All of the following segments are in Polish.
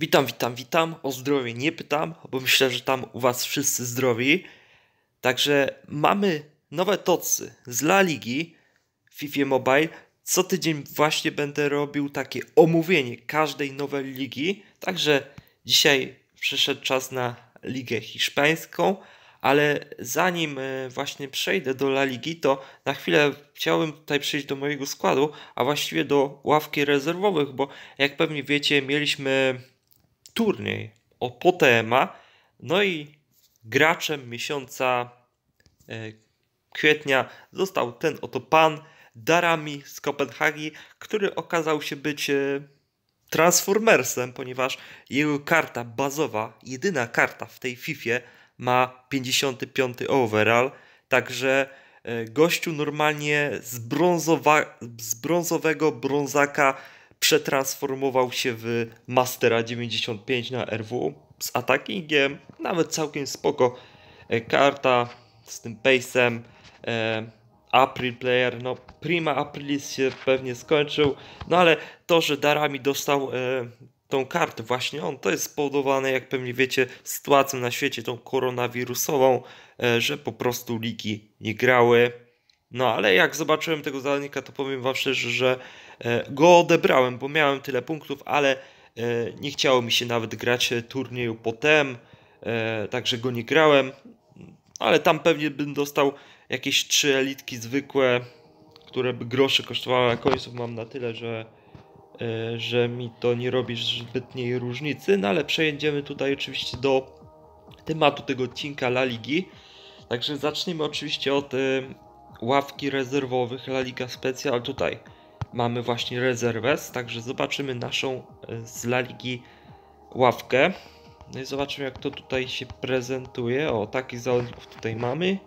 Witam, witam, witam. O zdrowie nie pytam, bo myślę, że tam u Was wszyscy zdrowi. Także mamy nowe tocy z La Ligi FIFA Mobile. Co tydzień właśnie będę robił takie omówienie każdej nowej ligi. Także dzisiaj przyszedł czas na Ligę Hiszpańską. Ale zanim e, właśnie przejdę do La Ligi, to na chwilę chciałbym tutaj przejść do mojego składu, a właściwie do ławki rezerwowych, bo jak pewnie wiecie, mieliśmy turniej o Potema. No i graczem miesiąca e, kwietnia został ten oto pan Darami z Kopenhagi, który okazał się być e, Transformersem, ponieważ jego karta bazowa, jedyna karta w tej FIFA ma 55 overall, także e, gościu normalnie z, brązowa, z brązowego brązaka przetransformował się w Mastera 95 na RW z attackingiem, nawet całkiem spoko. E, karta z tym pacem, e, April Player, no prima Aprilis się pewnie skończył, no ale to, że Darami dostał e, tą kartę właśnie on, to jest spowodowane, jak pewnie wiecie, sytuacją na świecie, tą koronawirusową, e, że po prostu ligi nie grały. No ale jak zobaczyłem tego zawodnika, to powiem wam szczerze, że E, go odebrałem, bo miałem tyle punktów, ale e, nie chciało mi się nawet grać e, turnieju potem, także go nie grałem, ale tam pewnie bym dostał jakieś trzy elitki zwykłe, które by groszy kosztowały, a końców mam na tyle, że, że mi to nie robi zbytniej różnicy, no ale przejdziemy tutaj oczywiście do tematu tego odcinka La Ligi. Także zacznijmy oczywiście od ławki rezerwowych La Liga Specjal tutaj mamy właśnie rezerwes, także zobaczymy naszą e, z La Ligi ławkę. No i zobaczymy jak to tutaj się prezentuje. O, takich zawodników tutaj mamy.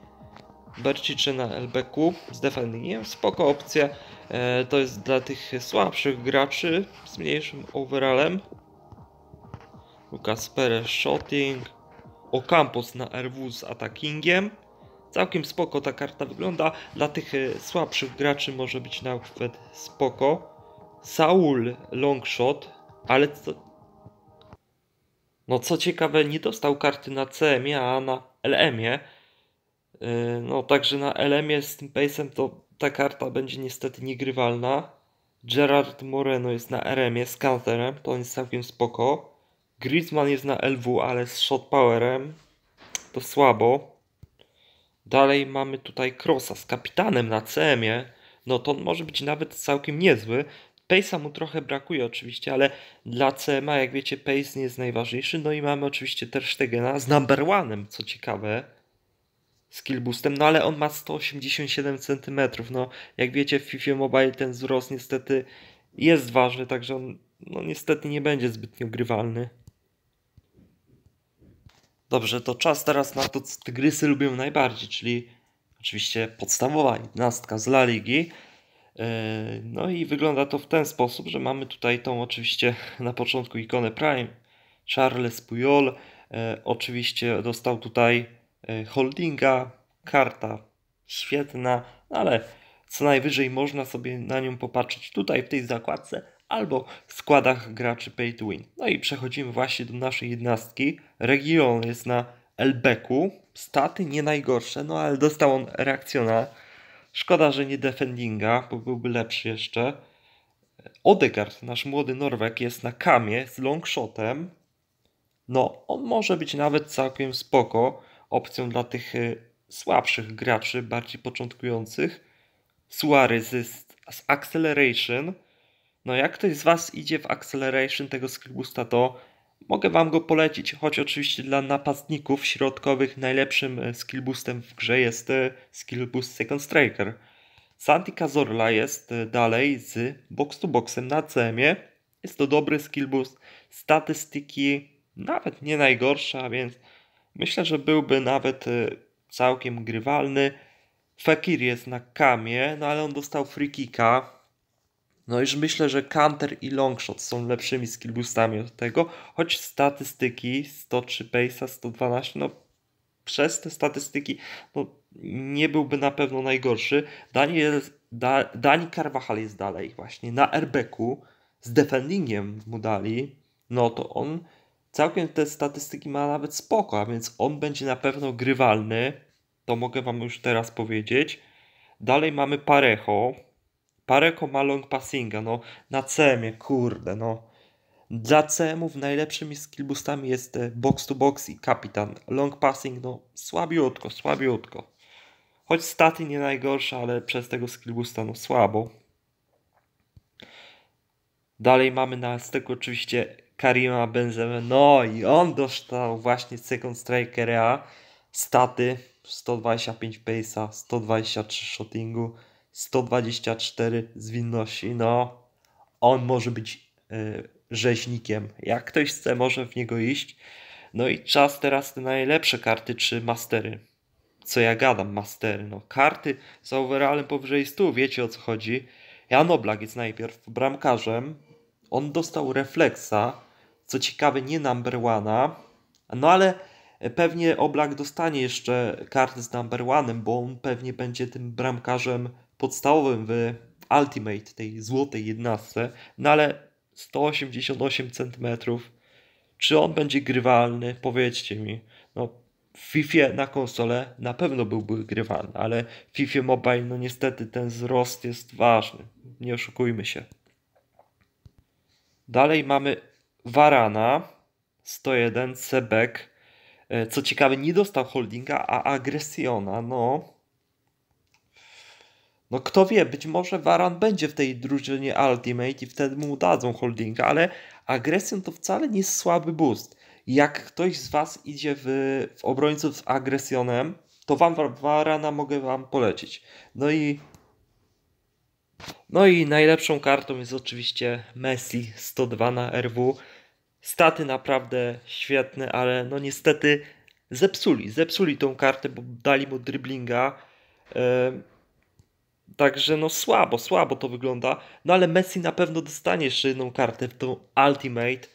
Bercicze na LBQ z defendingiem, spoko opcja. E, to jest dla tych słabszych graczy z mniejszym overallem. Lucas Perez shooting. Ocampos na RW z attackingiem. Całkiem spoko ta karta wygląda. Dla tych e, słabszych graczy może być nawet spoko. Saul Longshot, ale co... No co ciekawe, nie dostał karty na CM-ie, a na LM-ie. E, no także na LM-ie z tym pacem to ta karta będzie niestety niegrywalna. Gerard Moreno jest na RM-ie z counterem, to jest całkiem spoko. Griezmann jest na LW, ale z shot powerem. To słabo. Dalej mamy tutaj Krosa z kapitanem na cm No to on może być nawet całkiem niezły. Pace'a mu trochę brakuje oczywiście, ale dla CMA, jak wiecie, Pace nie jest najważniejszy. No i mamy oczywiście ter Stegena z number one'em, co ciekawe, skill boostem, no ale on ma 187 cm. No, jak wiecie, w FIFA Mobile ten wzrost niestety jest ważny, także on no, niestety nie będzie zbytnio grywalny. Dobrze, to czas teraz na to, co Tygrysy lubią najbardziej, czyli oczywiście podstawowa jednostka z La Ligi. E, no i wygląda to w ten sposób, że mamy tutaj tą oczywiście na początku ikonę Prime, Charles Puyol, e, oczywiście dostał tutaj e, holdinga, karta świetna, ale co najwyżej można sobie na nią popatrzeć tutaj w tej zakładce, albo w składach graczy pay to win. No i przechodzimy właśnie do naszej jednostki. Region jest na Elbeku. Staty nie najgorsze, no ale dostał on reakcjona. Szkoda, że nie defendinga, bo byłby lepszy jeszcze. Odegard, nasz młody Norwek, jest na kamie z longshotem. No, on może być nawet całkiem spoko opcją dla tych y, słabszych graczy, bardziej początkujących. Suarez z, z Acceleration no jak ktoś z Was idzie w acceleration tego skrybusta, to mogę Wam go polecić, choć oczywiście dla napastników środkowych najlepszym e, skillboostem w grze jest e, skillboost Second Striker. Santi Cazorla jest e, dalej z box to boxem na CM-ie. Jest to dobry skillboost, statystyki nawet nie najgorsza, więc myślę, że byłby nawet całkiem grywalny. Fakir jest na kamie, no ale on dostał free kicka, no już myślę, że counter i longshot są lepszymi skillboostami od tego, choć statystyki 103 pace'a, 112, no przez te statystyki no, nie byłby na pewno najgorszy. Dani, da, Dani Carvajal jest dalej właśnie na airbeku z defendingiem mu dali, no to on całkiem te statystyki ma nawet spoko, a więc on będzie na pewno grywalny, to mogę wam już teraz powiedzieć. Dalej mamy Parejo, Pareko ma long passinga, no na cm kurde, no. Dla CM-ów najlepszymi skill boostami jest e, box to box i kapitan. Long passing, no słabiutko, słabiutko. Choć staty nie najgorsze, ale przez tego skill no słabo. Dalej mamy na styku oczywiście Karima Benzema. No i on dostał właśnie second strikera. Staty 125 pace'a, 123 shootingu. 124 zwinności, no on może być yy, rzeźnikiem. Jak ktoś chce, może w niego iść. No i czas teraz te najlepsze karty czy mastery. Co ja gadam, mastery. No karty z overallem powyżej 100, wiecie o co chodzi. Jan Oblak jest najpierw bramkarzem. On dostał refleksa, co ciekawe nie number one'a, no ale pewnie Oblak dostanie jeszcze kartę z number one'em, bo on pewnie będzie tym bramkarzem podstawowym w Ultimate, tej złotej jednostce, no ale 188 cm. Czy on będzie grywalny? Powiedzcie mi. No, w FIFA na konsolę na pewno byłby grywalny, ale w FIFA Mobile, no niestety ten wzrost jest ważny. Nie oszukujmy się. Dalej mamy Varana 101 Sebek. E, co ciekawe, nie dostał holdinga, a agresjona. No, no kto wie, być może Varan będzie w tej drużynie Ultimate i wtedy mu dadzą holdinga, ale agresją to wcale nie jest słaby boost. Jak ktoś z Was idzie w, w obrońców z agresjonem, to Wam Varana mogę Wam polecić. No i no i najlepszą kartą jest oczywiście Messi 102 na RW. Staty naprawdę świetne, ale no niestety zepsuli, zepsuli tą kartę, bo dali mu driblinga. Yy, Także no słabo, słabo to wygląda. No ale Messi na pewno dostanie jeszcze jedną kartę w tą Ultimate.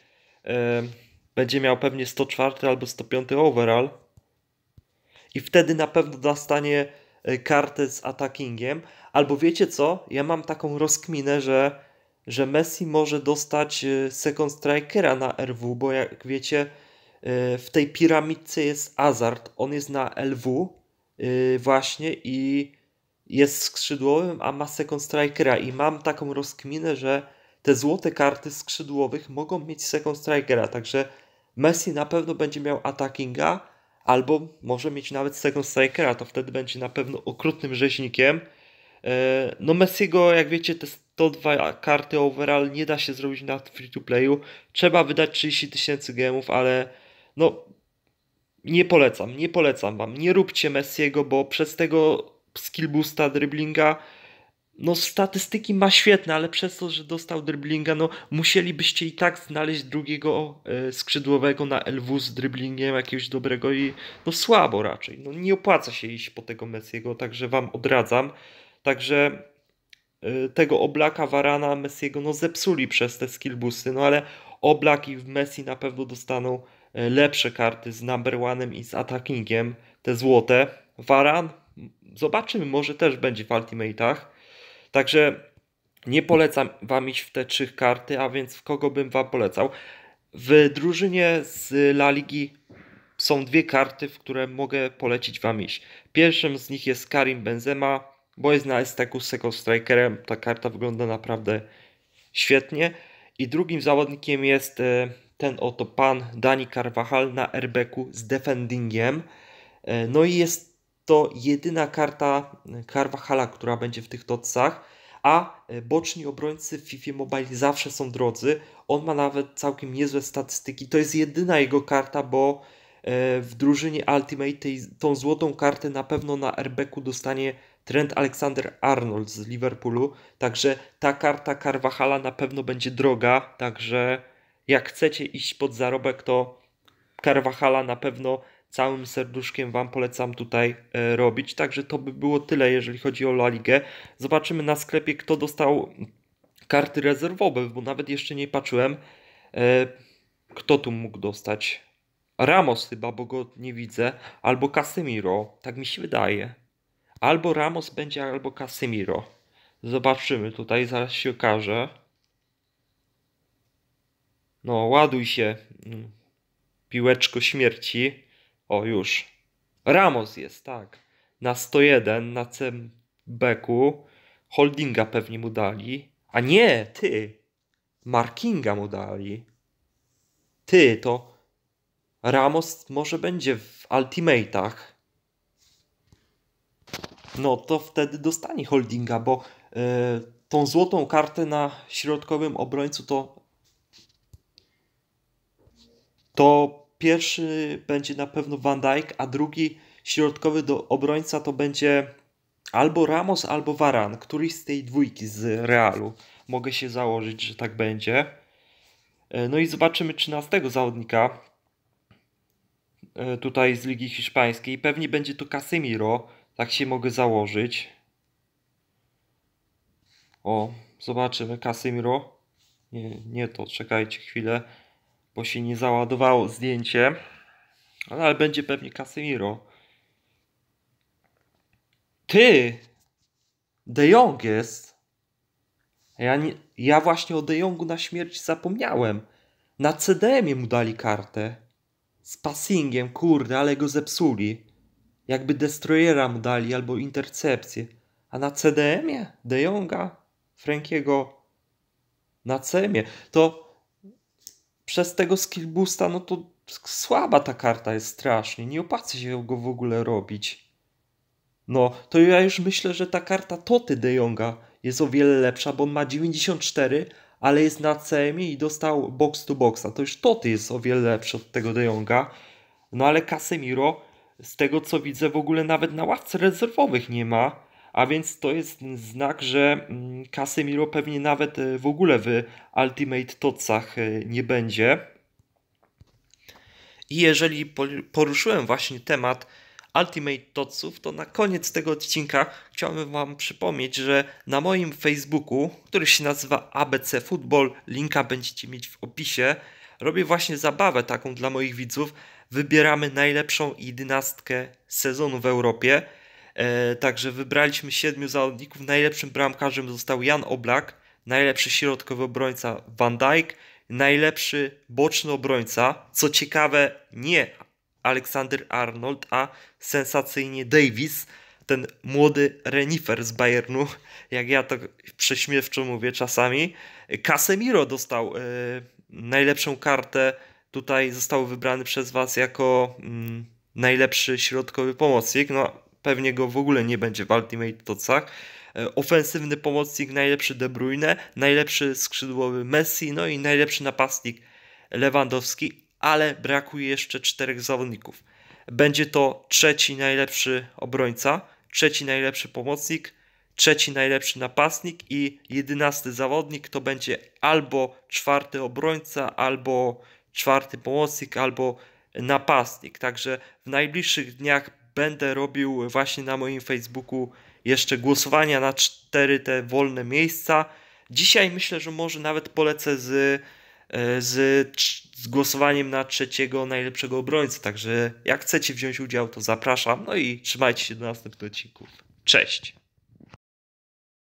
Będzie miał pewnie 104 albo 105 overall. I wtedy na pewno dostanie e, kartę z attackingiem. Albo wiecie co? Ja mam taką rozkminę, że, że Messi może dostać e, second strikera na RW, bo jak wiecie, e, w tej piramidce jest Hazard. On jest na LW właśnie i jest skrzydłowym, a ma second strikera i mam taką rozkminę, że te złote karty skrzydłowych mogą mieć second strikera, także Messi na pewno będzie miał attackinga, albo może mieć nawet second strikera, to wtedy będzie na pewno okrutnym rzeźnikiem. E, no Messiego, jak wiecie, te 102 karty overall nie da się zrobić na free to playu. Trzeba wydać 30 tysięcy gemów, ale no nie polecam, nie polecam wam. Nie róbcie Messiego, bo przez tego skill boosta, driblinga. No statystyki ma świetne, ale przez to, że dostał driblinga, no musielibyście i tak znaleźć drugiego e, skrzydłowego na LW z driblingiem jakiegoś dobrego i no słabo raczej. No nie opłaca się iść po tego Messiego, także wam odradzam. Także e, tego Oblaka, Varana, Messiego no zepsuli przez te skill boosty, no ale Oblak i Messi na pewno dostaną e, lepsze karty z number one'em i z attackingiem, te złote. Varan Zobaczymy, może też będzie w Ultimate'ach. Także nie polecam Wam iść w te trzy karty, a więc w kogo bym Wam polecał. W drużynie z La Ligi są dwie karty, w które mogę polecić Wam iść. Pierwszym z nich jest Karim Benzema, bo jest na Esteku Seko Strikerem. Ta karta wygląda naprawdę świetnie. I drugim zawodnikiem jest e, ten oto pan Dani Carvajal na Erbeku z defendingiem. E, no i jest to jedyna karta e, Carvajala, która będzie w tych dotsach, a e, boczni obrońcy w FIFA Mobile zawsze są drodzy. On ma nawet całkiem niezłe statystyki. To jest jedyna jego karta, bo e, w drużynie Ultimate tą złotą kartę na pewno na RBK dostanie Trent Alexander-Arnold z Liverpoolu. Także ta karta Carvajala na pewno będzie droga. Także jak chcecie iść pod zarobek, to Carvajala na pewno całym serduszkiem Wam polecam tutaj e, robić. Także to by było tyle, jeżeli chodzi o La Ligę. Zobaczymy na sklepie, kto dostał karty rezerwowe, bo nawet jeszcze nie patrzyłem, e, kto tu mógł dostać. Ramos chyba, bo go nie widzę, albo Casemiro, tak mi się wydaje. Albo Ramos będzie, albo Casemiro. Zobaczymy tutaj, zaraz się okaże. No, ładuj się, mm, piłeczko śmierci. O, już. Ramos jest, tak. Na 101, na beku Holdinga pewnie mu dali. A nie, ty. Markinga mu dali. Ty, to Ramos może będzie w Ultimate'ach. No to wtedy dostanie Holdinga, bo e, tą złotą kartę na środkowym obrońcu to to pierwszy będzie na pewno Van Dijk, a drugi środkowy do obrońca to będzie albo Ramos, albo Varan. Któryś z tej dwójki z Realu. Mogę się założyć, że tak będzie. E, no i zobaczymy 13 zawodnika e, tutaj z Ligi Hiszpańskiej. Pewnie będzie to Casemiro, tak się mogę założyć. O, zobaczymy Casemiro. Nie, nie to, czekajcie chwilę bo się nie załadowało zdjęcie. No, ale będzie pewnie Casemiro. Ty! De Jong jest! Ja, nie, ja właśnie o De Jongu na śmierć zapomniałem. Na CDM-ie mu dali kartę. Z passingiem, kurde, ale go zepsuli. Jakby Destroyera mu dali albo intercepcję. A na CDM-ie De Jonga, Frankiego na CM-ie, to przez tego skill boosta, no to słaba ta karta jest strasznie. Nie opłaca się go w ogóle robić. No, to ja już myślę, że ta karta Toty De Jonga jest o wiele lepsza, bo on ma 94, ale jest na CM i dostał box to boxa. To już Toty jest o wiele lepszy od tego De Jonga. No ale Casemiro, z tego co widzę, w ogóle nawet na ławce rezerwowych nie ma a więc to jest znak, że mm, Casemiro pewnie nawet e, w ogóle w Ultimate Totsach e, nie będzie. I jeżeli poruszyłem właśnie temat Ultimate Totsów, to na koniec tego odcinka chciałbym Wam przypomnieć, że na moim Facebooku, który się nazywa ABC Football, linka będziecie mieć w opisie, robię właśnie zabawę taką dla moich widzów. Wybieramy najlepszą jedenastkę sezonu w Europie. E, także wybraliśmy siedmiu zawodników. Najlepszym bramkarzem został Jan Oblak, najlepszy środkowy obrońca Van Dijk, najlepszy boczny obrońca. Co ciekawe, nie Aleksander Arnold, a sensacyjnie Davis, ten młody renifer z Bayernu, jak ja to prześmiewczo mówię czasami. Casemiro dostał e, najlepszą kartę. Tutaj został wybrany przez Was jako mm, najlepszy środkowy pomocnik. No, pewnie go w ogóle nie będzie w Ultimate Tocach. E, ofensywny pomocnik najlepszy De Bruyne, najlepszy skrzydłowy Messi, no i najlepszy napastnik Lewandowski, ale brakuje jeszcze czterech zawodników. Będzie to trzeci najlepszy obrońca, trzeci najlepszy pomocnik, trzeci najlepszy napastnik i jedenasty zawodnik to będzie albo czwarty obrońca, albo czwarty pomocnik, albo napastnik. Także w najbliższych dniach będę robił właśnie na moim Facebooku jeszcze głosowania na cztery te wolne miejsca. Dzisiaj myślę, że może nawet polecę z, e, z, z głosowaniem na trzeciego najlepszego obrońcę. Także jak chcecie wziąć udział, to zapraszam. No i trzymajcie się do następnych odcinków. Cześć!